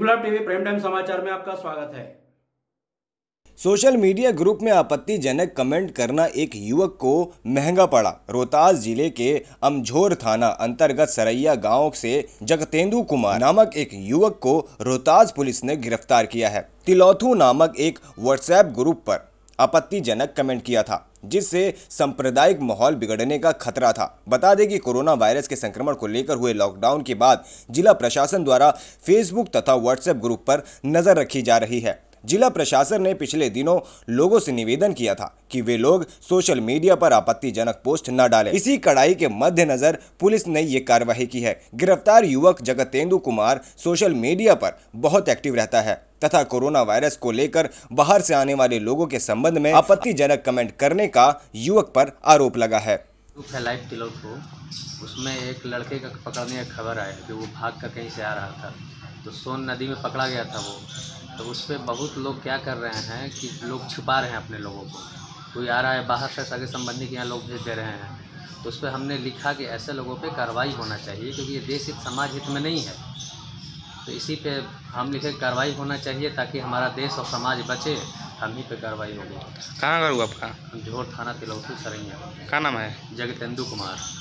गुलाब TV prime time समाचार में आपका स्वागत है सोशल मीडिया ग्रुप में आपत्तिजनक कमेंट करना एक युवक को महंगा पड़ा रोहतास जिले के अमझोर थाना अंतर्गत सरैया गांव से जगतेंदु कुमार नामक एक युवक को रोहतास पुलिस ने गिरफ्तार किया है तिलौथू नामक एक व्हाट्सएप ग्रुप पर आपत्तिजनक कमेंट किया था जिससे सांप्रदायिक माहौल बिगड़ने का खतरा था बता दें कि कोरोना वायरस के संक्रमण को लेकर हुए लॉकडाउन के बाद जिला प्रशासन द्वारा फेसबुक तथा व्हाट्सएप ग्रुप पर नजर रखी जा रही है जिला प्रशासन ने पिछले दिनों लोगों से निवेदन किया था कि वे लोग सोशल मीडिया पर आपत्तिजनक पोस्ट न डालें इसी कड़ाई के मद्देनजर पुलिस ने ये कार्रवाई की है गिरफ्तार युवक जगतेंदु कुमार सोशल मीडिया पर बहुत एक्टिव रहता है तथा कोरोना वायरस को लेकर बाहर से आने वाले लोगों के संबंध में आपत्तिजनक कमेंट करने का युवक पर आरोप लगा है को उसमें एक लड़के का पकड़ने का खबर आया कि वो भाग कर कहीं से आ रहा था तो सोन नदी में पकड़ा गया था वो तो उस पर बहुत लोग क्या कर रहे हैं कि लोग छुपा रहे हैं अपने लोगों को कोई आ रहा है बाहर से सगे संबंधी के यहाँ लोग भेज दे रहे हैं तो उस पर हमने लिखा कि ऐसे लोगों पे कार्रवाई होना चाहिए क्योंकि ये देश हित समाज हित में नहीं है तो इसी पे हम लिखे कार्रवाई होना चाहिए ताकि हमारा देश और समाज बचे हम ही पे कार्रवाई होगी कहाँ करूँगा आपका जोर थाना तिलौती सरैया क्या नाम है जगतेंदु कुमार